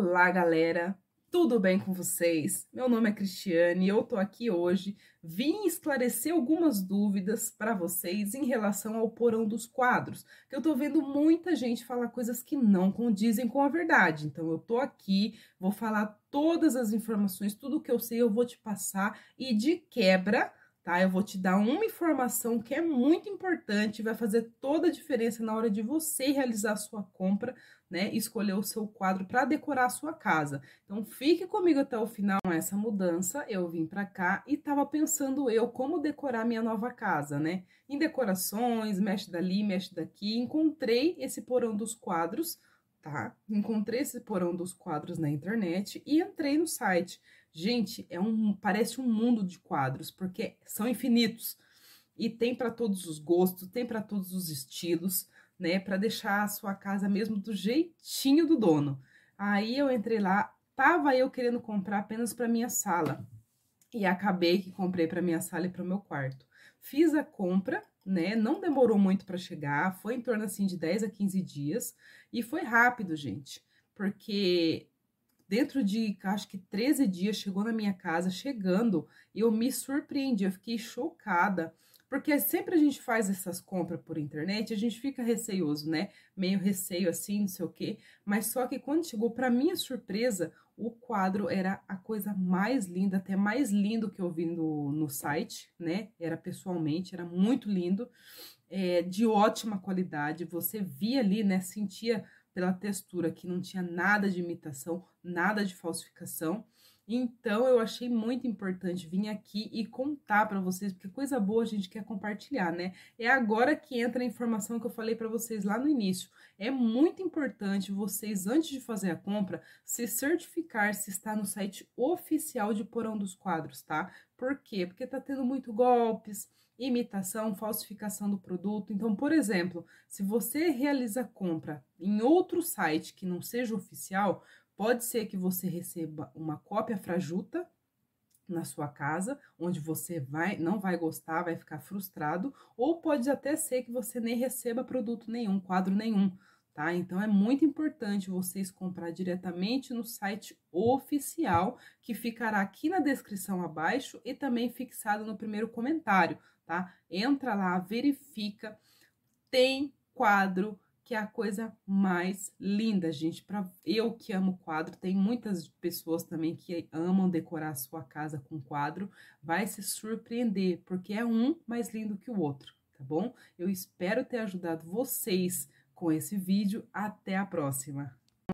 Olá, galera! Tudo bem com vocês? Meu nome é Cristiane e eu tô aqui hoje vim esclarecer algumas dúvidas para vocês em relação ao porão dos quadros, que eu tô vendo muita gente falar coisas que não condizem com a verdade. Então eu tô aqui, vou falar todas as informações, tudo que eu sei eu vou te passar e de quebra tá? Eu vou te dar uma informação que é muito importante, vai fazer toda a diferença na hora de você realizar a sua compra né, escolher o seu quadro para decorar a sua casa. Então fique comigo até o final essa mudança. Eu vim para cá e estava pensando eu como decorar minha nova casa, né? Em decorações, mexe dali, mexe daqui. Encontrei esse porão dos quadros, tá? Encontrei esse porão dos quadros na internet e entrei no site. Gente, é um parece um mundo de quadros porque são infinitos. E tem para todos os gostos, tem para todos os estilos né, para deixar a sua casa mesmo do jeitinho do dono. Aí eu entrei lá, tava eu querendo comprar apenas para minha sala. E acabei que comprei para minha sala e para o meu quarto. Fiz a compra, né? Não demorou muito para chegar, foi em torno assim de 10 a 15 dias e foi rápido, gente, porque dentro de acho que 13 dias chegou na minha casa, chegando, eu me surpreendi, eu fiquei chocada porque sempre a gente faz essas compras por internet, a gente fica receioso, né? Meio receio assim, não sei o quê. Mas só que quando chegou, para minha surpresa, o quadro era a coisa mais linda, até mais lindo que eu vi no, no site, né? Era pessoalmente, era muito lindo, é, de ótima qualidade. Você via ali, né? Sentia pela textura que não tinha nada de imitação, nada de falsificação. Então eu achei muito importante vir aqui e contar para vocês, porque coisa boa a gente quer compartilhar, né? É agora que entra a informação que eu falei para vocês lá no início. É muito importante vocês antes de fazer a compra se certificar se está no site oficial de Porão dos Quadros, tá? Por quê? Porque tá tendo muito golpes, imitação, falsificação do produto. Então, por exemplo, se você realiza compra em outro site que não seja oficial, Pode ser que você receba uma cópia frajuta na sua casa, onde você vai não vai gostar, vai ficar frustrado, ou pode até ser que você nem receba produto nenhum, quadro nenhum, tá? Então é muito importante vocês comprar diretamente no site oficial, que ficará aqui na descrição abaixo e também fixado no primeiro comentário, tá? Entra lá, verifica, tem quadro que é a coisa mais linda, gente. Para eu que amo quadro, tem muitas pessoas também que amam decorar a sua casa com quadro, vai se surpreender, porque é um mais lindo que o outro, tá bom? Eu espero ter ajudado vocês com esse vídeo. Até a próxima!